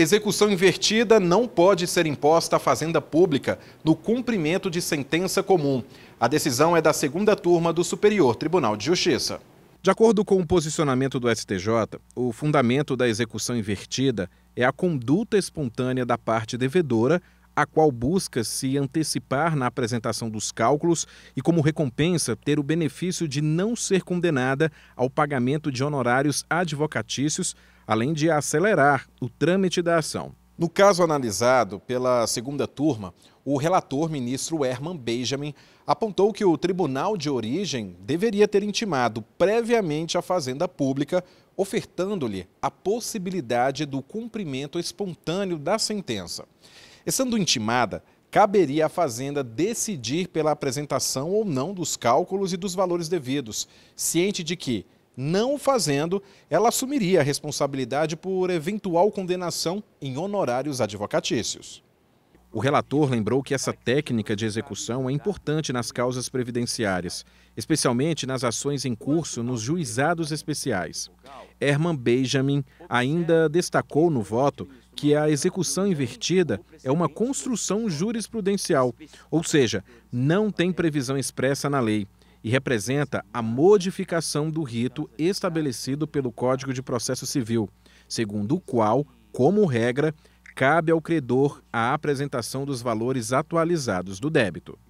Execução invertida não pode ser imposta à fazenda pública no cumprimento de sentença comum. A decisão é da segunda turma do Superior Tribunal de Justiça. De acordo com o posicionamento do STJ, o fundamento da execução invertida é a conduta espontânea da parte devedora a qual busca se antecipar na apresentação dos cálculos e, como recompensa, ter o benefício de não ser condenada ao pagamento de honorários advocatícios, além de acelerar o trâmite da ação. No caso analisado pela segunda turma, o relator ministro Herman Benjamin apontou que o tribunal de origem deveria ter intimado previamente a Fazenda Pública, ofertando-lhe a possibilidade do cumprimento espontâneo da sentença. Estando intimada, caberia à Fazenda decidir pela apresentação ou não dos cálculos e dos valores devidos, ciente de que, não fazendo, ela assumiria a responsabilidade por eventual condenação em honorários advocatícios. O relator lembrou que essa técnica de execução é importante nas causas previdenciárias, especialmente nas ações em curso nos juizados especiais. Herman Benjamin ainda destacou no voto que a execução invertida é uma construção jurisprudencial, ou seja, não tem previsão expressa na lei e representa a modificação do rito estabelecido pelo Código de Processo Civil, segundo o qual, como regra, cabe ao credor a apresentação dos valores atualizados do débito.